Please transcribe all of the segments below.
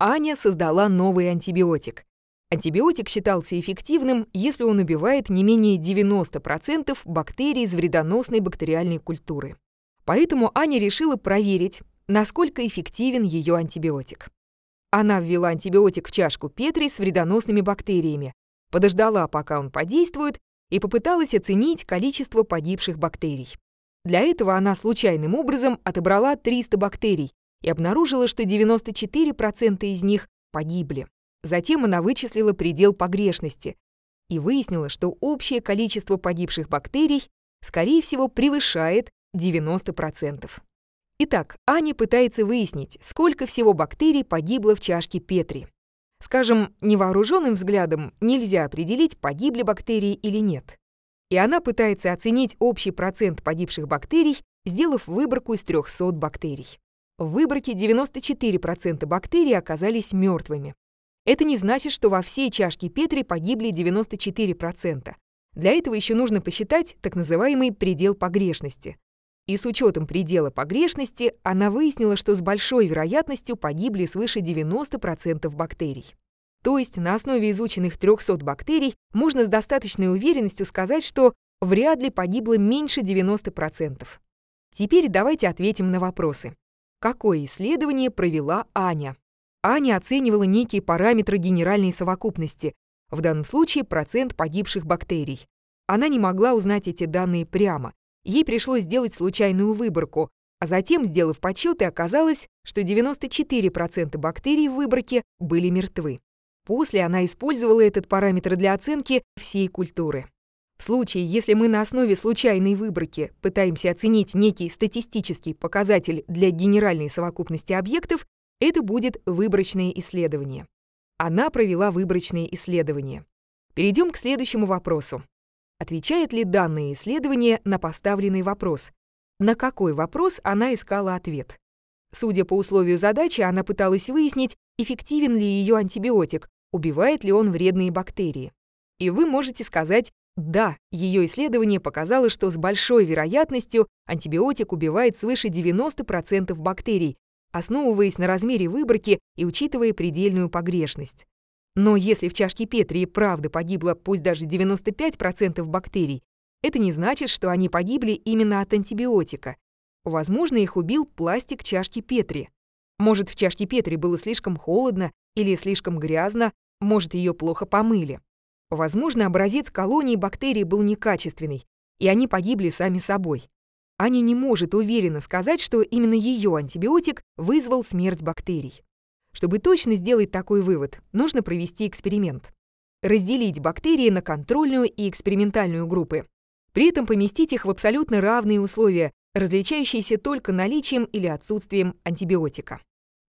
Аня создала новый антибиотик. Антибиотик считался эффективным, если он убивает не менее 90% бактерий из вредоносной бактериальной культуры. Поэтому Аня решила проверить, насколько эффективен ее антибиотик. Она ввела антибиотик в чашку Петри с вредоносными бактериями, подождала, пока он подействует, и попыталась оценить количество погибших бактерий. Для этого она случайным образом отобрала 300 бактерий, и обнаружила, что 94% из них погибли. Затем она вычислила предел погрешности и выяснила, что общее количество погибших бактерий, скорее всего, превышает 90%. Итак, Аня пытается выяснить, сколько всего бактерий погибло в чашке Петри. Скажем, невооруженным взглядом нельзя определить, погибли бактерии или нет. И она пытается оценить общий процент погибших бактерий, сделав выборку из 300 бактерий. В выборке 94% бактерий оказались мертвыми. Это не значит, что во всей чашке Петри погибли 94%. Для этого еще нужно посчитать так называемый предел погрешности. И с учетом предела погрешности она выяснила, что с большой вероятностью погибли свыше 90% бактерий. То есть на основе изученных 300 бактерий можно с достаточной уверенностью сказать, что вряд ли погибло меньше 90%. Теперь давайте ответим на вопросы. Какое исследование провела Аня? Аня оценивала некие параметры генеральной совокупности, в данном случае процент погибших бактерий. Она не могла узнать эти данные прямо. Ей пришлось сделать случайную выборку, а затем, сделав подсчеты, оказалось, что 94% бактерий в выборке были мертвы. После она использовала этот параметр для оценки всей культуры. В случае, если мы на основе случайной выборки пытаемся оценить некий статистический показатель для генеральной совокупности объектов, это будет выборочное исследование. Она провела выборочное исследование. Перейдем к следующему вопросу. Отвечает ли данное исследование на поставленный вопрос? На какой вопрос она искала ответ? Судя по условию задачи, она пыталась выяснить, эффективен ли ее антибиотик, убивает ли он вредные бактерии. И вы можете сказать да, ее исследование показало, что с большой вероятностью антибиотик убивает свыше 90% бактерий, основываясь на размере выборки и учитывая предельную погрешность. Но если в чашке Петри правда погибло пусть даже 95% бактерий, это не значит, что они погибли именно от антибиотика. Возможно, их убил пластик чашки Петри. Может, в чашке Петри было слишком холодно или слишком грязно, может, ее плохо помыли. Возможно, образец колонии бактерий был некачественный, и они погибли сами собой. Аня не может уверенно сказать, что именно ее антибиотик вызвал смерть бактерий. Чтобы точно сделать такой вывод, нужно провести эксперимент. Разделить бактерии на контрольную и экспериментальную группы. При этом поместить их в абсолютно равные условия, различающиеся только наличием или отсутствием антибиотика.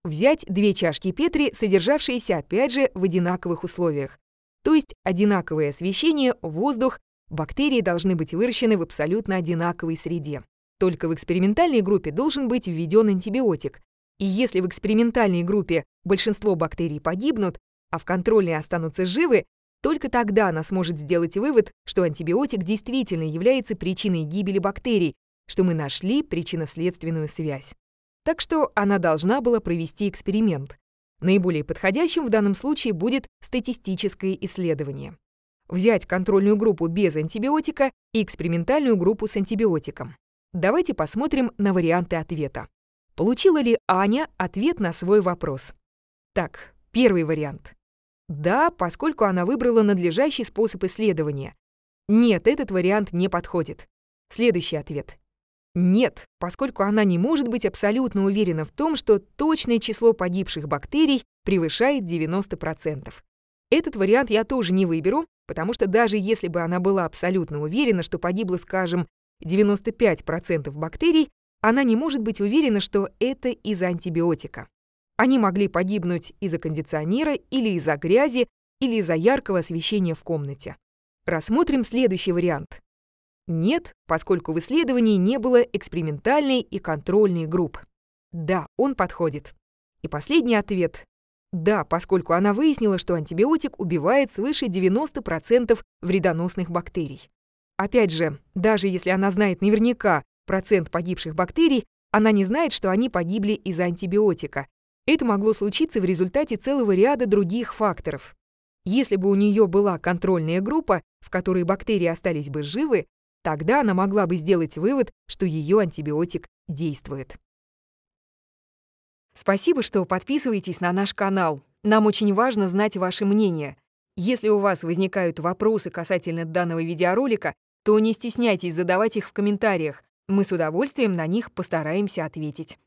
Взять две чашки Петри, содержавшиеся опять же в одинаковых условиях, то есть одинаковое освещение, воздух, бактерии должны быть выращены в абсолютно одинаковой среде. Только в экспериментальной группе должен быть введен антибиотик. И если в экспериментальной группе большинство бактерий погибнут, а в контрольной останутся живы, только тогда она сможет сделать вывод, что антибиотик действительно является причиной гибели бактерий, что мы нашли причинно-следственную связь. Так что она должна была провести эксперимент. Наиболее подходящим в данном случае будет статистическое исследование. Взять контрольную группу без антибиотика и экспериментальную группу с антибиотиком. Давайте посмотрим на варианты ответа. Получила ли Аня ответ на свой вопрос? Так, первый вариант. Да, поскольку она выбрала надлежащий способ исследования. Нет, этот вариант не подходит. Следующий ответ. Нет, поскольку она не может быть абсолютно уверена в том, что точное число погибших бактерий превышает 90%. Этот вариант я тоже не выберу, потому что даже если бы она была абсолютно уверена, что погибло, скажем, 95% бактерий, она не может быть уверена, что это из-за антибиотика. Они могли погибнуть из-за кондиционера или из-за грязи, или из-за яркого освещения в комнате. Рассмотрим следующий вариант. Нет, поскольку в исследовании не было экспериментальной и контрольной групп. Да, он подходит. И последний ответ. Да, поскольку она выяснила, что антибиотик убивает свыше 90% вредоносных бактерий. Опять же, даже если она знает наверняка процент погибших бактерий, она не знает, что они погибли из-за антибиотика. Это могло случиться в результате целого ряда других факторов. Если бы у нее была контрольная группа, в которой бактерии остались бы живы, Тогда она могла бы сделать вывод, что ее антибиотик действует. Спасибо, что подписываетесь на наш канал. Нам очень важно знать ваше мнение. Если у вас возникают вопросы касательно данного видеоролика, то не стесняйтесь задавать их в комментариях. Мы с удовольствием на них постараемся ответить.